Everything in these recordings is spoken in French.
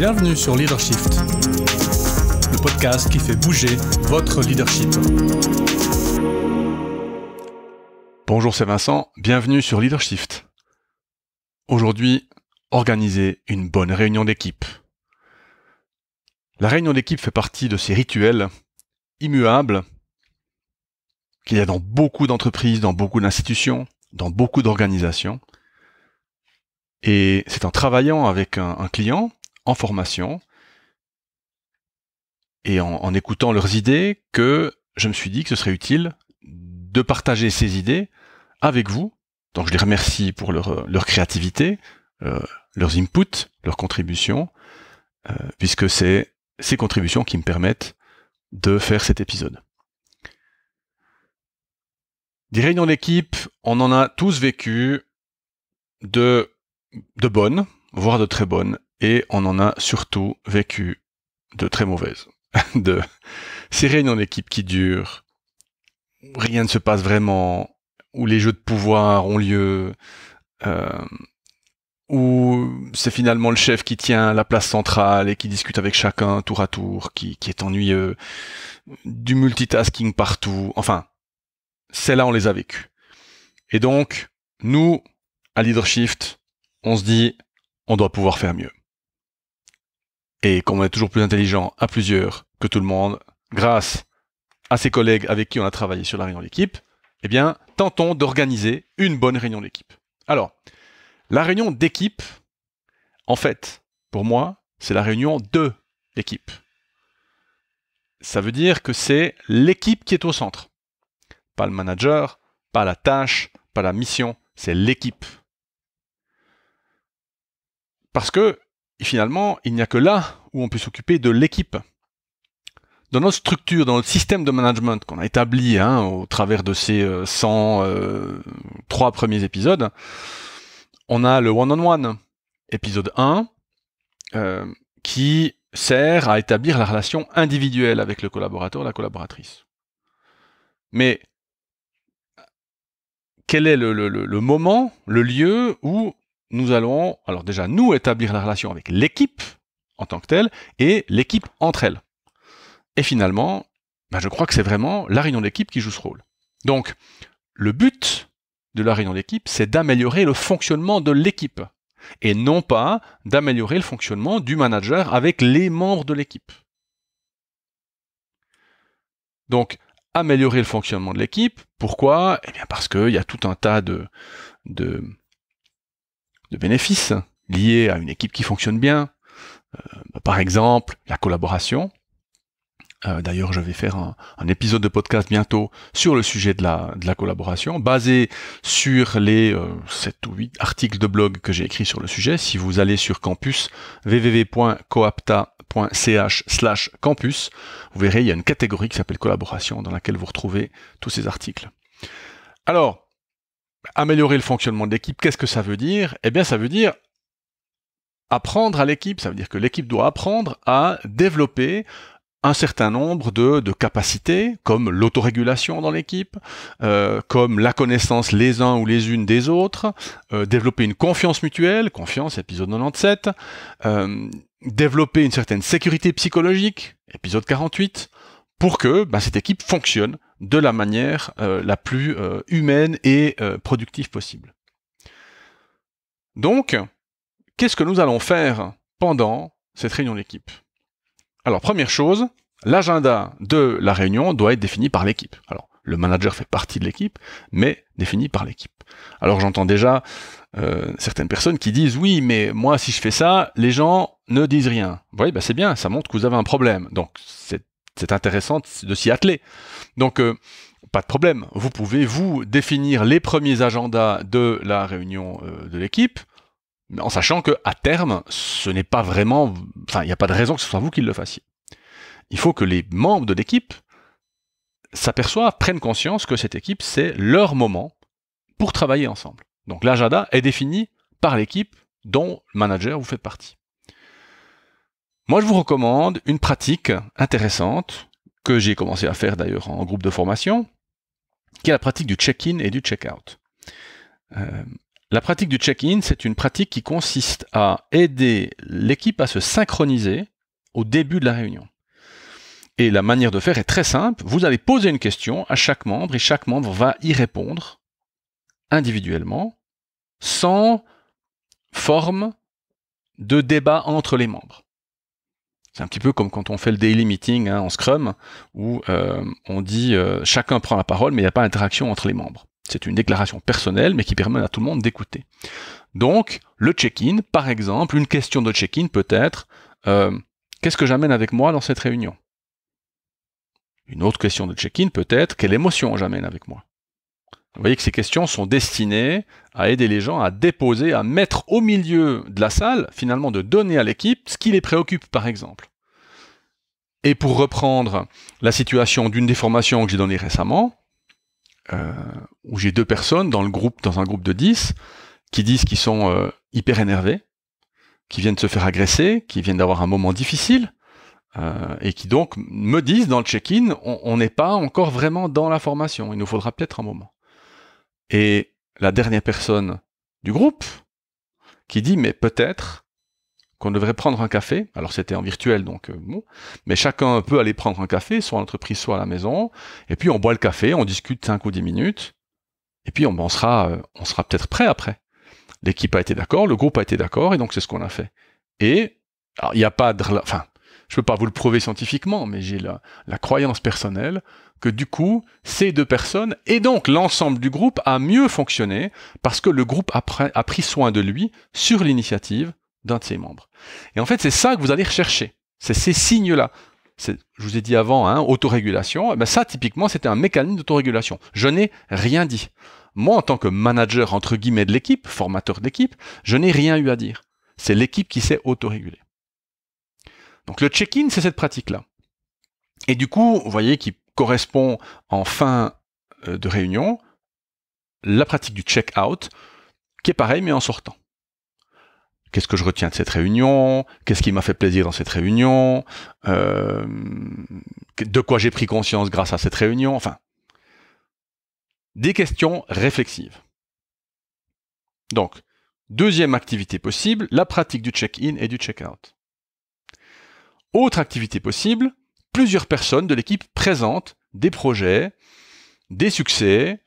Bienvenue sur Leadership, le podcast qui fait bouger votre leadership. Bonjour, c'est Vincent, bienvenue sur Leadership. Aujourd'hui, organiser une bonne réunion d'équipe. La réunion d'équipe fait partie de ces rituels immuables qu'il y a dans beaucoup d'entreprises, dans beaucoup d'institutions, dans beaucoup d'organisations. Et c'est en travaillant avec un, un client en formation et en, écoutant leurs idées que je me suis dit que ce serait utile de partager ces idées avec vous. Donc je les remercie pour leur, euh, créativité, euh, leurs inputs, leurs contributions, euh, puisque c'est ces contributions qui me permettent de faire cet épisode. Des réunions d'équipe, on en a tous vécu de, de bonnes, voire de très bonnes, et on en a surtout vécu de très mauvaises. de ces réunions d'équipe qui durent, rien ne se passe vraiment, où les jeux de pouvoir ont lieu, euh, où c'est finalement le chef qui tient la place centrale et qui discute avec chacun tour à tour, qui, est ennuyeux, du multitasking partout, enfin, c'est là on les a vécues. Et donc, nous, à Leadershift, on se dit, on doit pouvoir faire mieux. Et comme on est toujours plus intelligent à plusieurs que tout le monde, grâce à ses collègues avec qui on a travaillé sur la réunion d'équipe, eh bien, tentons d'organiser une bonne réunion d'équipe. Alors, la réunion d'équipe, en fait, pour moi, c'est la réunion de l'équipe. Ça veut dire que c'est l'équipe qui est au centre. Pas le manager, pas la tâche, pas la mission, c'est l'équipe. Parce que et finalement, il n'y a que là où on peut s'occuper de l'équipe. Dans notre structure, dans notre système de management qu'on a établi hein, au travers de ces 103 euh, euh, premiers épisodes, on a le one-on-one, épisode 1, euh, qui sert à établir la relation individuelle avec le collaborateur, la collaboratrice. Mais quel est le, moment, le lieu où nous allons, alors déjà, nous établir la relation avec l'équipe en tant que telle et l'équipe entre elles. Et finalement, ben, je crois que c'est vraiment la réunion d'équipe qui joue ce rôle. Donc, le but de la réunion d'équipe, c'est d'améliorer le fonctionnement de l'équipe et non pas d'améliorer le fonctionnement du manager avec les membres de l'équipe. Donc, améliorer le fonctionnement de l'équipe, pourquoi Eh bien parce qu'il y a tout un tas de, de bénéfices liés à une équipe qui fonctionne bien. Euh, bah, par exemple, la collaboration. Euh, d'ailleurs, je vais faire un, épisode de podcast bientôt sur le sujet de la, collaboration, basé sur les 7 euh, ou 8 articles de blog que j'ai écrits sur le sujet. Si vous allez sur campus www.coapta.ch slash campus. Vous verrez, il y a une catégorie qui s'appelle collaboration dans laquelle vous retrouvez tous ces articles. Alors, améliorer le fonctionnement de l'équipe, qu'est-ce que ça veut dire Eh bien, ça veut dire apprendre à l'équipe, ça veut dire que l'équipe doit apprendre à développer un certain nombre de, capacités, comme l'autorégulation dans l'équipe, euh, comme la connaissance les uns ou les unes des autres, euh, développer une confiance mutuelle, confiance, épisode 97, euh, développer une certaine sécurité psychologique, épisode 48, pour que bah, cette équipe fonctionne de la manière euh, la plus euh, humaine et euh, productive possible. Donc, qu'est-ce que nous allons faire pendant cette réunion d'équipe Alors, première chose, l'agenda de la réunion doit être défini par l'équipe. Alors, le manager fait partie de l'équipe, mais défini par l'équipe. Alors j'entends déjà certaines personnes qui disent oui, mais moi si je fais ça, les gens ne disent rien. Oui, bah, c'est bien, ça montre que vous avez un problème. Donc c'est c'est intéressant de s'y atteler. Donc, euh, pas de problème. Vous pouvez, vous, définir les premiers agendas de la réunion euh, de l'équipe, en sachant que à terme, ce n'est pas vraiment... Enfin, il n'y a pas de raison que ce soit vous qui le fassiez. Il faut que les membres de l'équipe s'aperçoivent, prennent conscience que cette équipe, c'est leur moment pour travailler ensemble. Donc l'agenda est défini par l'équipe dont le manager vous fait partie. Moi, je vous recommande une pratique intéressante que j'ai commencé à faire d'ailleurs en groupe de formation, qui est la pratique du check-in et du check-out. Euh, la pratique du check-in, c'est une pratique qui consiste à aider l'équipe à se synchroniser au début de la réunion. Et la manière de faire est très simple. Vous allez poser une question à chaque membre et chaque membre va y répondre individuellement, sans forme de débat entre les membres. C'est un petit peu comme quand on fait le daily meeting hein, en Scrum, où euh, on dit euh, chacun prend la parole, mais il n'y a pas d'interaction entre les membres. C'est une déclaration personnelle, mais qui permet à tout le monde d'écouter. Donc, le check-in, par exemple, une question de check-in peut être euh, Qu'est-ce que j'amène avec moi dans cette réunion Une autre question de check-in peut être Quelle émotion j'amène avec moi vous voyez que ces questions sont destinées à aider les gens à déposer, à mettre au milieu de la salle, finalement de donner à l'équipe ce qui les préoccupe par exemple. Et pour reprendre la situation d'une des formations que j'ai donnée récemment, euh, où j'ai deux personnes dans, le groupe, dans un groupe de dix qui disent qu'ils sont euh, hyper énervés, qui viennent de se faire agresser, qui viennent d'avoir un moment difficile, euh, et qui donc me disent dans le check-in, on n'est pas encore vraiment dans la formation, il nous faudra peut-être un moment et la dernière personne du groupe qui dit mais peut-être qu'on devrait prendre un café. Alors c'était en virtuel donc euh, bon, mais chacun peut aller prendre un café soit à l'entreprise soit à la maison et puis on boit le café, on discute 5 ou 10 minutes et puis on, ben, sera euh, on sera peut-être prêt après. L'équipe a été d'accord, le groupe a été d'accord et donc c'est ce qu'on a fait. Et il n'y a pas de enfin je peux pas vous le prouver scientifiquement, mais j'ai la, croyance personnelle que du coup, ces deux personnes, et donc l'ensemble du groupe, a mieux fonctionné parce que le groupe a, pris soin de lui sur l'initiative d'un de ses membres. Et en fait, c'est ça que vous allez rechercher. C'est ces signes-là. Je vous ai dit avant, hein, autorégulation, eh ben ça typiquement c'était un mécanisme d'autorégulation. Je n'ai rien dit. Moi en tant que manager entre guillemets de l'équipe, formateur d'équipe, je n'ai rien eu à dire. C'est l'équipe qui s'est autorégulée. Donc le check-in, c'est cette pratique-là. Et du coup, vous voyez qu'il correspond en fin euh, de réunion la pratique du check-out, qui est pareil mais en sortant. Qu'est-ce que je retiens de cette réunion Qu'est-ce qui m'a fait plaisir dans cette réunion euh, De quoi j'ai pris conscience grâce à cette réunion Enfin, des questions réflexives. Donc, deuxième activité possible, la pratique du check-in et du check-out. Autre activité possible, plusieurs personnes de l'équipe présentent des projets, des succès,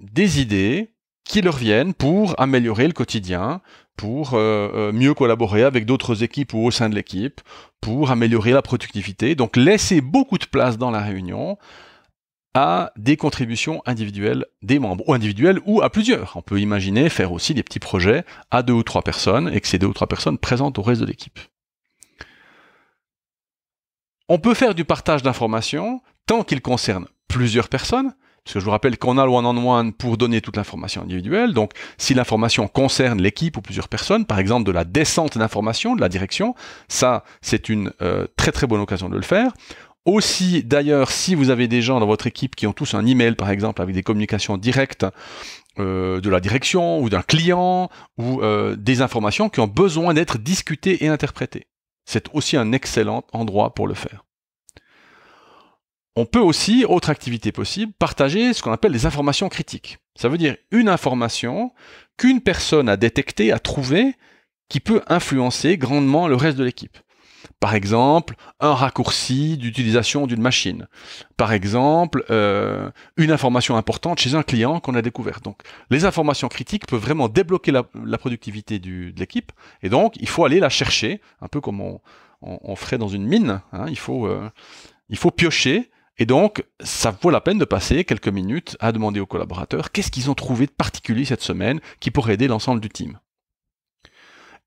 des idées qui leur viennent pour améliorer le quotidien, pour euh, euh, mieux collaborer avec d'autres équipes ou au sein de l'équipe, pour améliorer la productivité. Donc laisser beaucoup de place dans la réunion à des contributions individuelles des membres, ou individuelles ou à plusieurs. On peut imaginer faire aussi des petits projets à deux ou trois personnes et que ces deux ou trois personnes présentent au reste de l'équipe. On peut faire du partage d'informations tant qu'il concerne plusieurs personnes, parce que je vous rappelle qu'on a le one-on-one pour donner toute l'information individuelle. Donc, si l'information concerne l'équipe ou plusieurs personnes, par exemple de la descente d'information, de la direction, ça, c'est une euh, très très bonne occasion de le faire. Aussi, d'ailleurs, si vous avez des gens dans votre équipe qui ont tous un email, par exemple, avec des communications directes euh, de la direction ou d'un client ou euh, des informations qui ont besoin d'être discutées et interprétées c'est aussi un excellent endroit pour le faire. On peut aussi, autre activité possible, partager ce qu'on appelle les informations critiques. Ça veut dire une information qu'une personne a détectée, a trouvée, qui peut influencer grandement le reste de l'équipe. Par exemple, un raccourci d'utilisation d'une machine. Par exemple, euh, une information importante chez un client qu'on a découvert. Donc, les informations critiques peuvent vraiment débloquer la, productivité de l'équipe. Et donc, il faut aller la chercher, un peu comme on, ferait dans une mine. Hein. Il, faut, euh, il faut piocher. Et donc, ça vaut la peine de passer quelques minutes à demander aux collaborateurs qu'est-ce qu'ils ont trouvé de particulier cette semaine qui pourrait aider l'ensemble du team.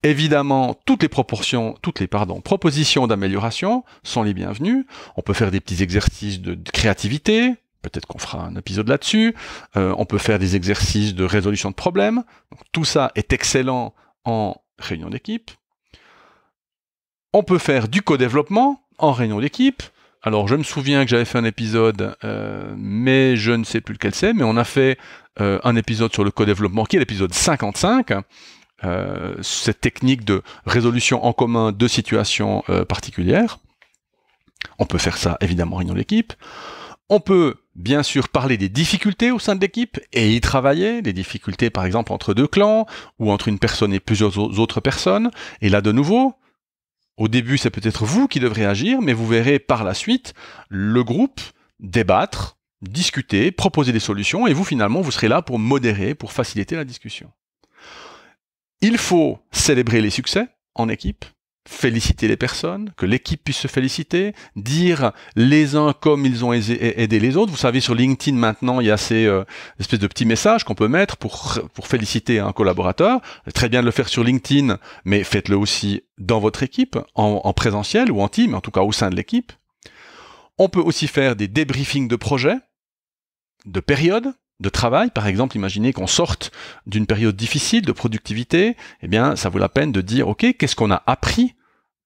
Évidemment, toutes les proportions, toutes les propositions d'amélioration sont les bienvenues. On peut faire des petits exercices de, créativité. Peut-être qu'on fera un épisode là-dessus. Euh, on peut faire des exercices de résolution de problèmes. tout ça est excellent en réunion d'équipe. On peut faire du co-développement en réunion d'équipe. Alors je me souviens que j'avais fait un épisode, euh, mais je ne sais plus lequel c'est, mais on a fait euh, un épisode sur le co-développement qui est l'épisode 55. Euh, cette technique de résolution en commun de situations euh, particulières. On peut faire ça évidemment en réunion d'équipe. On peut bien sûr parler des difficultés au sein de l'équipe et y travailler, des difficultés par exemple entre deux clans ou entre une personne et plusieurs autres personnes. Et là de nouveau, au début c'est peut-être vous qui devrez agir, mais vous verrez par la suite le groupe débattre, discuter, proposer des solutions et vous finalement vous serez là pour modérer, pour faciliter la discussion. Il faut célébrer les succès en équipe, féliciter les personnes, que l'équipe puisse se féliciter, dire les uns comme ils ont aidé les autres. Vous savez, sur LinkedIn maintenant, il y a ces euh, espèces de petits messages qu'on peut mettre pour, féliciter un collaborateur. Très bien de le faire sur LinkedIn, mais faites-le aussi dans votre équipe, en, en présentiel ou en team, en tout cas au sein de l'équipe. On peut aussi faire des débriefings de projets, de périodes, de travail, par exemple, imaginez qu'on sorte d'une période difficile de productivité, eh bien, ça vaut la peine de dire, OK, qu'est-ce qu'on a appris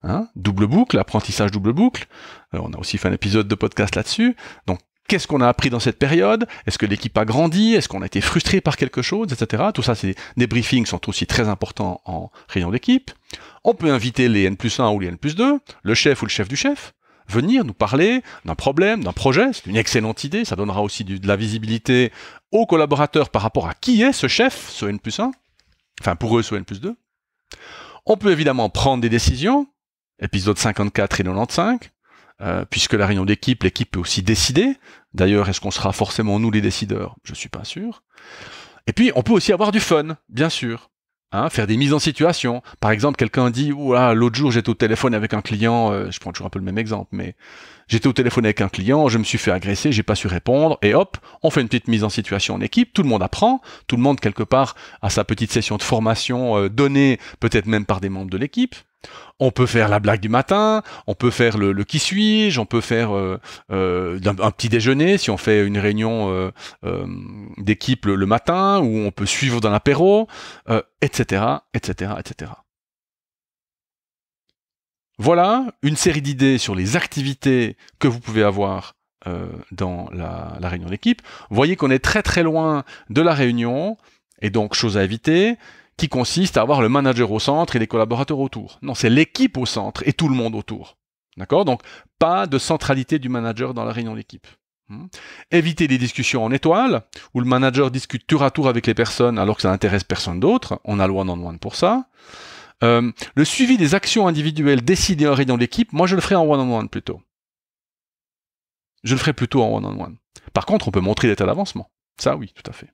hein, Double boucle, apprentissage double boucle. Euh, on a aussi fait un épisode de podcast là-dessus. Donc, qu'est-ce qu'on a appris dans cette période Est-ce que l'équipe a grandi Est-ce qu'on a été frustré par quelque chose Etc. Tout ça, c'est des briefings sont aussi très importants en réunion d'équipe. On peut inviter les N plus 1 ou les N plus 2, le chef ou le chef du chef venir nous parler d'un problème, d'un projet. C'est une excellente idée. Ça donnera aussi de la visibilité aux collaborateurs par rapport à qui est ce chef, ce N plus 1. Enfin, pour eux, ce N plus 2. On peut évidemment prendre des décisions, épisode 54 et 95, euh, puisque la réunion d'équipe, l'équipe peut aussi décider. D'ailleurs, est-ce qu'on sera forcément nous les décideurs Je suis pas sûr. Et puis, on peut aussi avoir du fun, bien sûr. Hein, faire des mises en situation. Par exemple, quelqu'un dit Ouah, l'autre jour j'étais au téléphone avec un client, euh, je prends toujours un peu le même exemple, mais j'étais au téléphone avec un client, je me suis fait agresser, j'ai pas su répondre, et hop, on fait une petite mise en situation en équipe, tout le monde apprend, tout le monde quelque part a sa petite session de formation euh, donnée, peut-être même par des membres de l'équipe, on peut faire la blague du matin, on peut faire le, qui suis-je, on peut faire euh, euh, un, petit déjeuner si on fait une réunion euh, d'équipe le, matin, ou on peut suivre dans l'apéro, etc., etc., etc. Voilà une série d'idées sur les activités que vous pouvez avoir dans la, la réunion d'équipe. Vous voyez qu'on est très très loin de la réunion, et donc chose à éviter qui consiste à avoir le manager au centre et les collaborateurs autour. Non, c'est l'équipe au centre et tout le monde autour. D'accord Donc, pas de centralité du manager dans la réunion d'équipe. Hmm Éviter les discussions en étoile, où le manager discute tour à tour avec les personnes alors que ça n'intéresse personne d'autre. On a le one-on-one pour ça. Euh, le suivi des actions individuelles décidées en réunion d'équipe, moi je le ferai en one-on-one plutôt. Je le ferai plutôt en one-on-one. Par contre, on peut montrer l'état d'avancement. Ça, oui, tout à fait.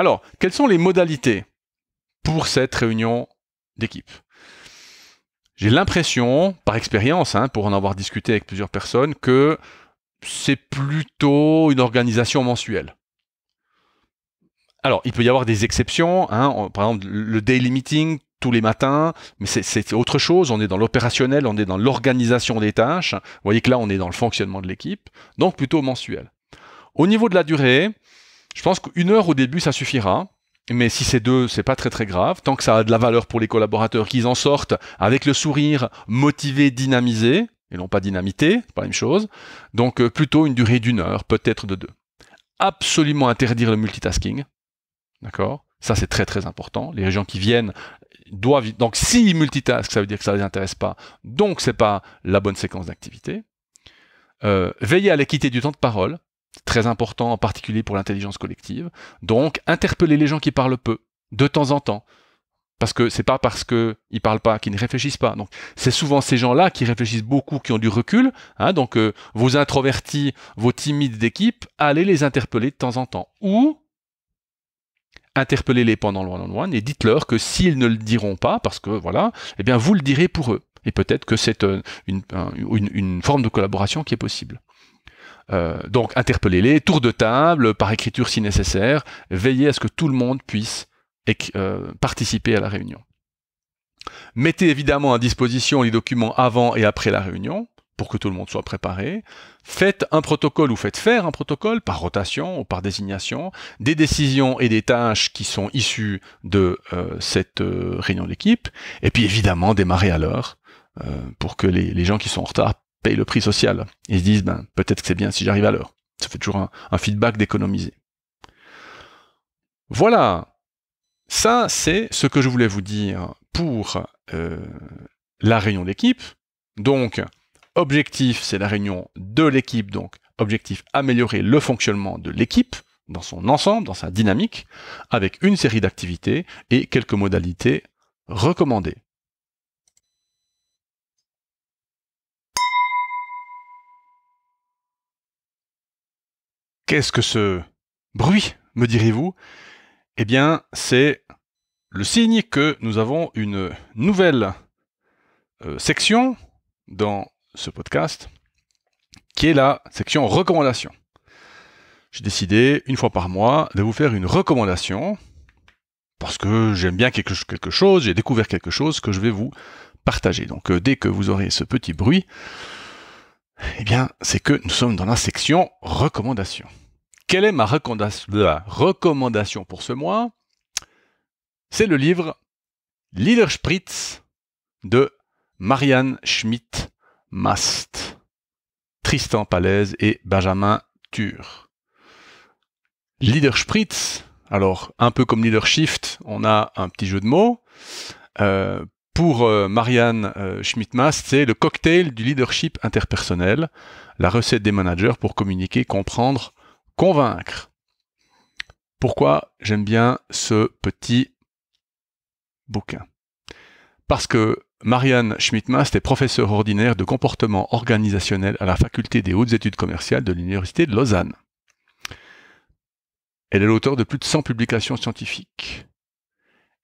Alors, quelles sont les modalités pour cette réunion d'équipe J'ai l'impression, par expérience, hein, pour en avoir discuté avec plusieurs personnes, que c'est plutôt une organisation mensuelle. Alors, il peut y avoir des exceptions, hein, par exemple le daily meeting tous les matins, mais c'est autre chose, on est dans l'opérationnel, on est dans l'organisation des tâches, vous voyez que là on est dans le fonctionnement de l'équipe, donc plutôt mensuel. Au niveau de la durée, je pense qu'une heure au début, ça suffira. Mais si c'est deux, c'est pas très très grave. Tant que ça a de la valeur pour les collaborateurs, qu'ils en sortent avec le sourire, motivé, dynamisés, et non pas dynamité, pas la même chose. Donc euh, plutôt une durée d'une heure, peut-être de deux. Absolument interdire le multitasking. D'accord Ça c'est très très important. Les gens qui viennent doivent. Donc s'ils multitaskent, ça veut dire que ça ne les intéresse pas. Donc c'est pas la bonne séquence d'activité. Euh, veiller à l'équité du temps de parole très important en particulier pour l'intelligence collective. Donc, interpeller les gens qui parlent peu, de temps en temps. Parce que c'est pas parce qu'ils ne parlent pas qu'ils ne réfléchissent pas. Donc, c'est souvent ces gens-là qui réfléchissent beaucoup, qui ont du recul. Hein. donc, euh, vos introvertis, vos timides d'équipe, allez les interpeller de temps en temps. Ou, interpellez-les pendant le one-on-one et dites-leur que s'ils ne le diront pas, parce que voilà, eh bien, vous le direz pour eux. Et peut-être que c'est euh, une forme de collaboration qui est possible. Euh, donc interpellez-les, tour de table, par écriture si nécessaire, veillez à ce que tout le monde puisse euh, participer à la réunion. Mettez évidemment à disposition les documents avant et après la réunion pour que tout le monde soit préparé. Faites un protocole ou faites faire un protocole par rotation ou par désignation des décisions et des tâches qui sont issues de euh, cette réunion d'équipe. Et puis évidemment, démarrez à l'heure pour que les, gens qui sont en retard Paye le prix social. Ils se disent, ben, peut-être que c'est bien si j'arrive à l'heure. Ça fait toujours un, feedback d'économiser. Voilà. Ça, c'est ce que je voulais vous dire pour euh, la réunion d'équipe. Donc, objectif, c'est la réunion de l'équipe. Donc, objectif, améliorer le fonctionnement de l'équipe dans son ensemble, dans sa dynamique, avec une série d'activités et quelques modalités recommandées. Qu'est-ce que ce bruit, me direz-vous Eh bien, c'est le signe que nous avons une nouvelle euh, section dans ce podcast, qui est la section recommandations. J'ai décidé, une fois par mois, de vous faire une recommandation, parce que j'aime bien quelque, chose, j'ai découvert quelque chose que je vais vous partager. Donc euh, dès que vous aurez ce petit bruit, eh bien, c'est que nous sommes dans la section recommandations. Quelle est ma recommandation pour ce mois C'est le livre Leaderspritz de Marianne Schmidt-Mast, Tristan Palaise et Benjamin Tur. Leaderspritz, alors un peu comme Leadershift, on a un petit jeu de mots. Euh, pour euh, Marianne euh, Schmidt-Mast, c'est le cocktail du leadership interpersonnel, la recette des managers pour communiquer, comprendre convaincre. Pourquoi j'aime bien ce petit bouquin Parce que Marianne Schmid-Mast est professeure ordinaire de comportement organisationnel à la faculté des hautes études commerciales de l'Université de Lausanne. Elle est l'auteur de plus de 100 publications scientifiques.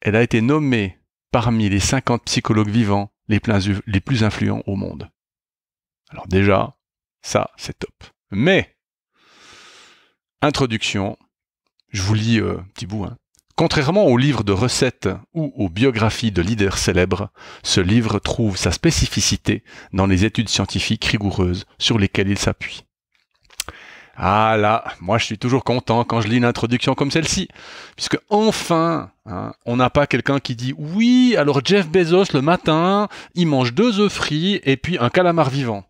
Elle a été nommée parmi les 50 psychologues vivants les plus influents au monde. Alors déjà, ça, c'est top. Mais Introduction. Je vous lis un euh, petit bout. Hein. Contrairement aux livres de recettes ou aux biographies de leaders célèbres, ce livre trouve sa spécificité dans les études scientifiques rigoureuses sur lesquelles il s'appuie. Ah là, moi je suis toujours content quand je lis une introduction comme celle-ci, puisque enfin, hein, on n'a pas quelqu'un qui dit oui, alors Jeff Bezos le matin, il mange deux œufs frits et puis un calamar vivant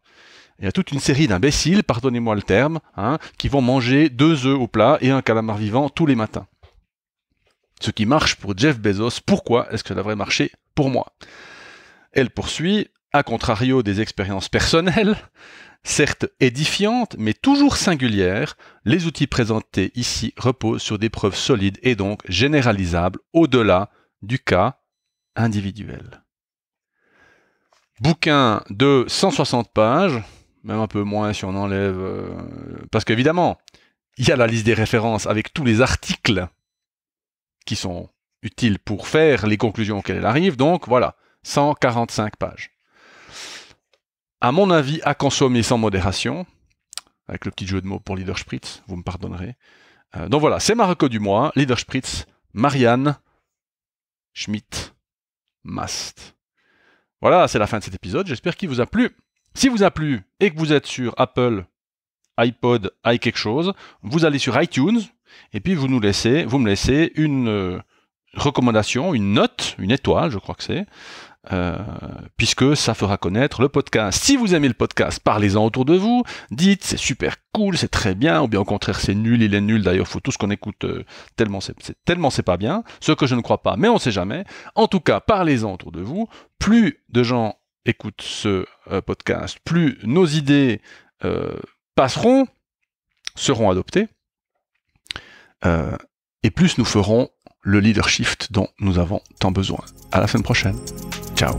il y a toute une série d'imbéciles, pardonnez-moi le terme, hein, qui vont manger deux œufs au plat et un calamar vivant tous les matins. Ce qui marche pour Jeff Bezos, pourquoi est-ce que ça devrait marcher pour moi Elle poursuit, à contrario des expériences personnelles, certes édifiantes, mais toujours singulières, les outils présentés ici reposent sur des preuves solides et donc généralisables au-delà du cas individuel. Bouquin de 160 pages, même un peu moins si on enlève. Euh, parce qu'évidemment, il y a la liste des références avec tous les articles qui sont utiles pour faire les conclusions auxquelles elle arrive. Donc voilà, 145 pages. À mon avis, à consommer sans modération, avec le petit jeu de mots pour Leader Spritz, vous me pardonnerez. Euh, donc voilà, c'est Marco du mois, Leader Spritz, Marianne, Schmidt, Mast. Voilà, c'est la fin de cet épisode, j'espère qu'il vous a plu. Si vous a plu et que vous êtes sur Apple, iPod, i quelque chose, vous allez sur iTunes et puis vous nous laissez, vous me laissez une euh, recommandation, une note, une étoile, je crois que c'est, euh, puisque ça fera connaître le podcast. Si vous aimez le podcast, parlez-en autour de vous, dites c'est super cool, c'est très bien, ou bien au contraire c'est nul, il est nul, d'ailleurs faut tout ce qu'on écoute euh, tellement c'est tellement c'est pas bien, ce que je ne crois pas, mais on ne sait jamais. En tout cas, parlez-en autour de vous, plus de gens Écoute ce euh, podcast, plus nos idées euh, passeront, seront adoptées, euh, et plus nous ferons le leadership dont nous avons tant besoin. À la semaine prochaine. Ciao.